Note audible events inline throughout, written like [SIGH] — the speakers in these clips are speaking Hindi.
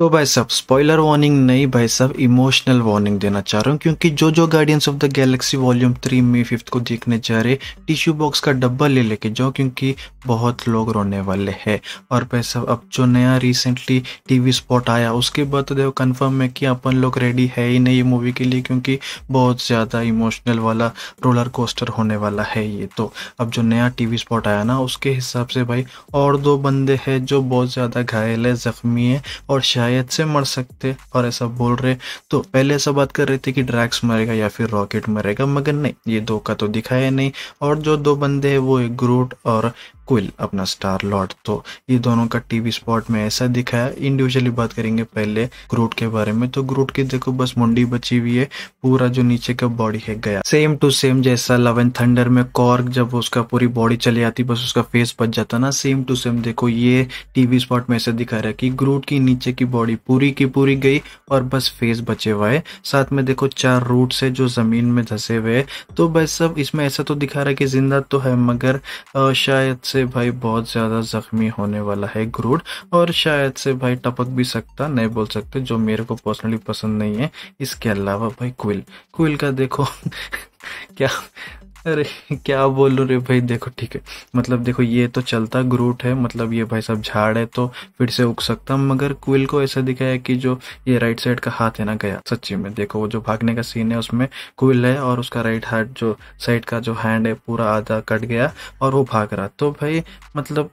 तो भाई साहब स्पॉइलर वार्निंग नहीं भाई साहब इमोशनल वार्निंग देना चाह रहा हूँ क्योंकि जो जो Guardians of the Galaxy Volume three May fifth को देखने जा रहे टिश्यू बॉक्स का डब्बा ले लेके जाओ क्योंकि बहुत लोग रोने वाले हैं और भाई साहब अब जो नया रिसेंटली टीवी स्पॉट आया उसके बाद तो देखो कन्फर्म है कि अपन लोग रेडी है ही नहीं मूवी के लिए क्योंकि बहुत ज़्यादा इमोशनल वाला रोलर कोस्टर होने वाला है ये तो अब जो नया टीवी स्पॉट आया ना उसके हिसाब से भाई और दो बंदे हैं जो बहुत ज़्यादा घायल है ज़ख्मी है और हिदायत से मर सकते और ऐसा बोल रहे तो पहले ऐसा बात कर रहे थे कि ड्रैक्स मरेगा या फिर रॉकेट मरेगा मगर नहीं ये दो का तो दिखाया नहीं और जो दो बंदे हैं वो एक ग्रूट और क्विल अपना स्टार लॉर्ड तो ये दोनों का टीवी स्पॉट में ऐसा दिखाया इंडिविजुअली बात करेंगे पहले ग्रूट के बारे में तो ग्रूट की देखो बस मुंडी बची हुई है पूरा जो नीचे का बॉडी है गया सेम टू सेम जैसा लव एंड थंडर में कॉर्क जब उसका पूरी बॉडी चली आती बस उसका फेस बच जाता ना सेम टू सेम देखो ये टीवी स्पॉट में ऐसा दिखा रहा है कि ग्रूट की नीचे की बॉडी पूरी की पूरी गई और बस फेस बचे हुआ है साथ में देखो चार रूट है जो जमीन में धसे हुए है तो बस सब इसमें ऐसा तो दिखा रहा है कि जिंदा तो है मगर शायद से भाई बहुत ज़्यादा ज़ख्मी होने वाला है ग्रूड और शायद से भाई टपक भी सकता नहीं बोल सकते जो मेरे को पर्सनली पसंद नहीं है इसके अलावा भाई क्विल क्विल का देखो [LAUGHS] क्या अरे क्या बोल रहे भाई देखो ठीक है मतलब देखो ये तो चलता ग्रूट है मतलब ये भाई साहब झाड़ है तो फिर से उग सकता मगर क्विल को ऐसा दिखाया कि जो ये राइट साइड का हाथ है ना गया सच्ची में देखो वो जो भागने का सीन है उसमें क्विल है और उसका राइट हाथ जो साइड का जो हैंड है पूरा आधा कट गया और वो भाग रहा तो भाई मतलब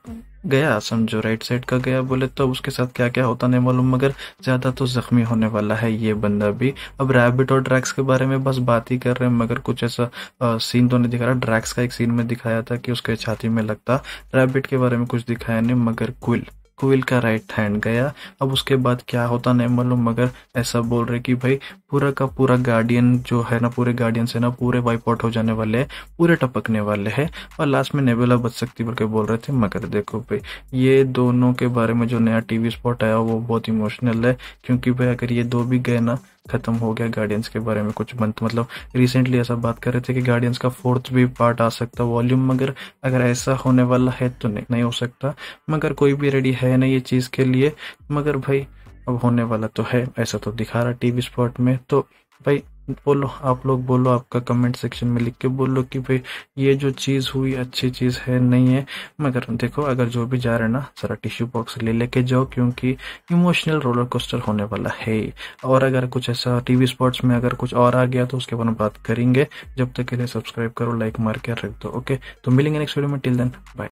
गया समझो राइट साइड का गया बोले तो उसके साथ क्या क्या होता नहीं मालूम मगर ज़्यादा तो ज़ख्मी होने वाला है ये बंदा भी अब रैबिट और ड्रैक्स के बारे में बस बात ही कर रहे हैं मगर कुछ ऐसा आ, सीन तो नहीं दिखा रहा ड्रैक्स का एक सीन में दिखाया था कि उसके छाती में लगता रैबिट के बारे में कुछ दिखाया नहीं मगर क्विल कोविल का राइट हैंड गया अब उसके बाद क्या होता नहीं मालूम मगर ऐसा बोल रहे कि भाई पूरा का पूरा गार्डियन जो है ना पूरे गार्डियन से ना पूरे वाइप आउट हो जाने वाले हैं पूरे टपकने वाले हैं और लास्ट में नेबेला बच सकती बोल के बोल रहे थे मगर देखो भाई ये दोनों के बारे में जो नया टीवी स्पॉट आया वो बहुत इमोशनल है क्योंकि भाई अगर ये दो भी गए ना खत्म हो गया गार्डियंस के बारे में कुछ मंथ मतलब रिसेंटली ऐसा बात कर रहे थे कि गार्डियंस का फोर्थ भी पार्ट आ सकता वॉल्यूम मगर अगर ऐसा होने वाला है तो नहीं, नहीं हो सकता मगर कोई भी रेडी है ना ये चीज़ के लिए मगर भाई अब होने वाला तो है ऐसा तो दिखा रहा टीवी स्पॉट में तो भाई बोलो आप लोग बोलो आपका कमेंट सेक्शन में लिख के बोलो कि भाई ये जो चीज़ हुई अच्छी चीज़ है नहीं है मगर देखो अगर जो भी जा रहे ना सारा टिश्यू बॉक्स ले लेके जाओ क्योंकि इमोशनल रोलर कोस्टर होने वाला है और अगर कुछ ऐसा टीवी स्पॉट्स में अगर कुछ और आ गया तो उसके बारे में बात करेंगे जब तक के लिए सब्सक्राइब करो लाइक मार के रख दो ओके तो मिलेंगे नेक्स्ट वीडियो में टिल देन बाय